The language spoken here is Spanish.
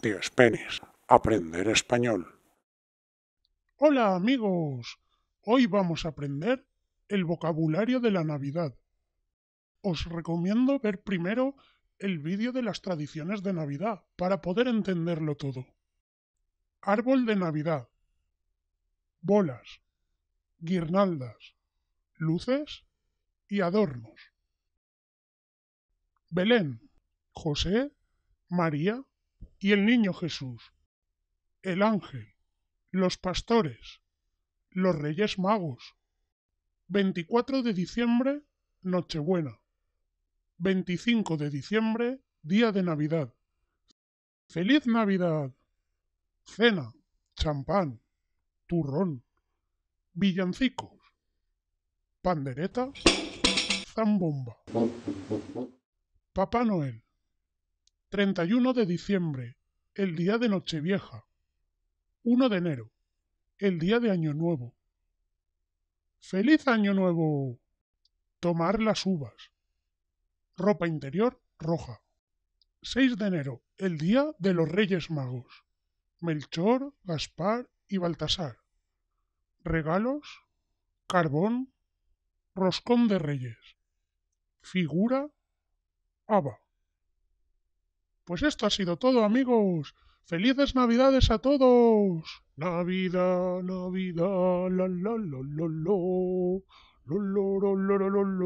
Tío aprender español. Hola amigos, hoy vamos a aprender el vocabulario de la Navidad. Os recomiendo ver primero el vídeo de las tradiciones de Navidad para poder entenderlo todo. Árbol de Navidad. Bolas. Guirnaldas. Luces y adornos. Belén, José, María y el niño Jesús, el ángel, los pastores, los reyes magos. 24 de diciembre, Nochebuena. 25 de diciembre, día de Navidad. ¡Feliz Navidad! Cena, champán, turrón, villancicos, pandereta, zambomba. Papá Noel. 31 de diciembre, el día de Nochevieja. 1 de enero, el día de Año Nuevo. ¡Feliz Año Nuevo! Tomar las uvas. Ropa interior roja. 6 de enero, el día de los Reyes Magos. Melchor, Gaspar y Baltasar. Regalos, carbón, roscón de reyes. Figura pues esto ha sido todo, amigos. ¡Felices Navidades a todos! Navidad, Navidad, la la la la la.